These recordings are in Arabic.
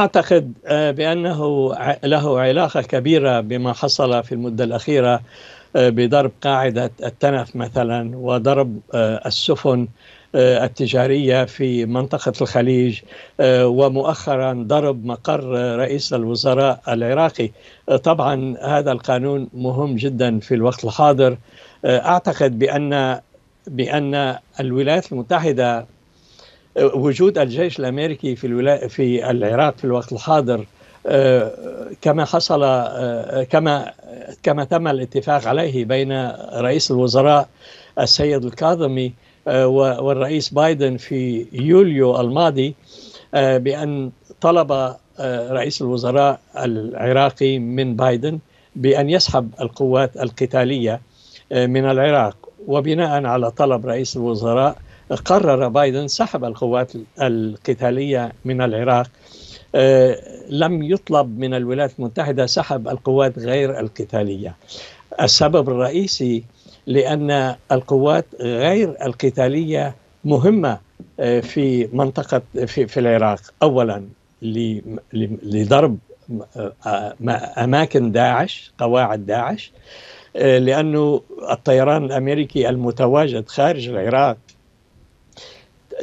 أعتقد آه، بأنه له علاقة كبيرة بما حصل في المدة الأخيرة آه، بضرب قاعدة التنف مثلا وضرب آه، السفن التجارية في منطقة الخليج ومؤخرا ضرب مقر رئيس الوزراء العراقي طبعا هذا القانون مهم جدا في الوقت الحاضر أعتقد بأن بأن الولايات المتحدة وجود الجيش الامريكي في الولا... في العراق في الوقت الحاضر آه، كما حصل آه، كما كما تم الاتفاق عليه بين رئيس الوزراء السيد الكاظمي آه، والرئيس بايدن في يوليو الماضي بان طلب رئيس الوزراء العراقي من بايدن بان يسحب القوات القتاليه من العراق وبناء على طلب رئيس الوزراء قرر بايدن سحب القوات القتالية من العراق آه، لم يطلب من الولايات المتحدة سحب القوات غير القتالية السبب الرئيسي لأن القوات غير القتالية مهمة آه، في منطقة في, في العراق أولا لضرب آه، أماكن داعش قواعد داعش لأنه الطيران الأمريكي المتواجد خارج العراق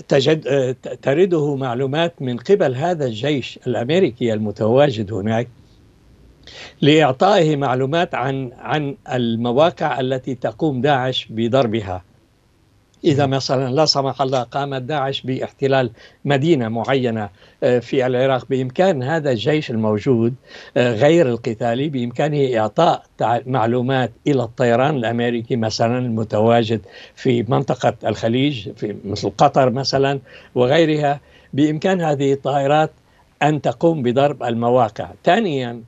تجد ترده معلومات من قبل هذا الجيش الامريكي المتواجد هناك لاعطائه معلومات عن عن المواقع التي تقوم داعش بضربها إذا نعم. مثلا لا سمح الله قام داعش باحتلال مدينة معينة آه، في العراق بإمكان هذا الجيش الموجود آه، غير القتالي بإمكانه إعطاء معلومات إلى الطيران الأمريكي مثلا المتواجد في منطقة الخليج في مثل قطر مثلا وغيرها بإمكان هذه الطائرات أن تقوم بضرب المواقع ثانيا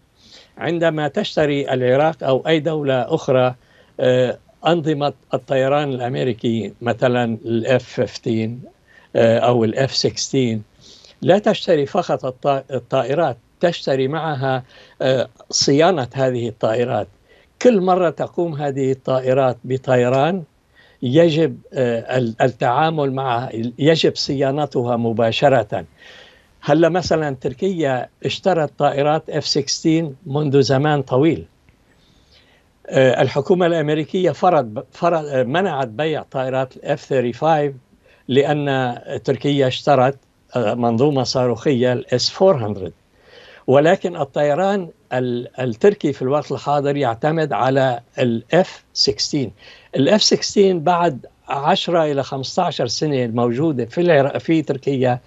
عندما تشتري العراق أو أي دولة أخرى آه، أنظمة الطيران الأمريكي مثلا الاف آه، 15 أو الاف 16 لا تشتري فقط الطائرات تشتري معها آه، صيانة هذه الطائرات كل مرة تقوم هذه الطائرات بطيران يجب آه، التعامل معها يجب صيانتها مباشرة هلا مثلا تركيا اشترت طايرات اف F-16 منذ زمان طويل آه، الحكومة الأمريكية فرض فرض آه، منعت بيع طائرات الاف 35 لأن تركيا اشترت آه، منظومة صاروخية الاس 400 ولكن الطيران التركي في الوقت الحاضر يعتمد على الاف 16 الاف 16 بعد 10 إلى 15 سنة الموجودة في في تركيا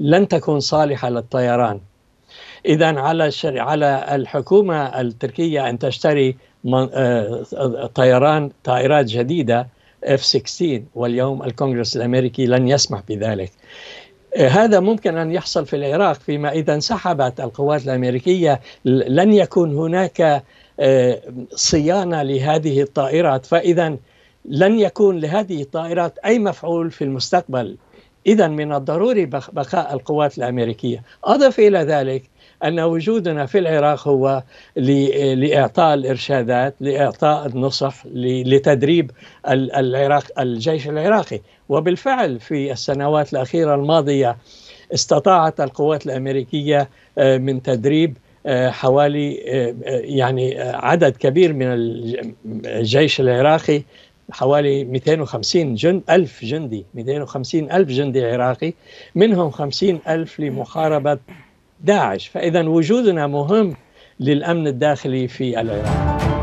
لن تكون صالحة للطيران اذا على على الحكومه التركيه ان تشتري آه، طيران طائرات جديده اف 16 واليوم الكونغرس الامريكي لن يسمح بذلك. آه، هذا ممكن ان يحصل في العراق فيما اذا انسحبت القوات الامريكيه لن يكون هناك آه، صيانه لهذه الطائرات فاذا لن يكون لهذه الطائرات اي مفعول في المستقبل اذا من الضروري بقاء القوات الامريكيه اضف الى ذلك أن وجودنا في العراق هو لإعطاء الإرشادات لإعطاء النصح لتدريب العراق الجيش العراقي وبالفعل في السنوات الأخيرة الماضية استطاعت القوات الأمريكية آه، من تدريب آه، حوالي آه، يعني عدد كبير من الجيش العراقي حوالي 250 جند ألف جندي 250 ألف جندي عراقي منهم 50 ألف لمحاربة داعش فإذا وجودنا مهم للأمن الداخلي في العراق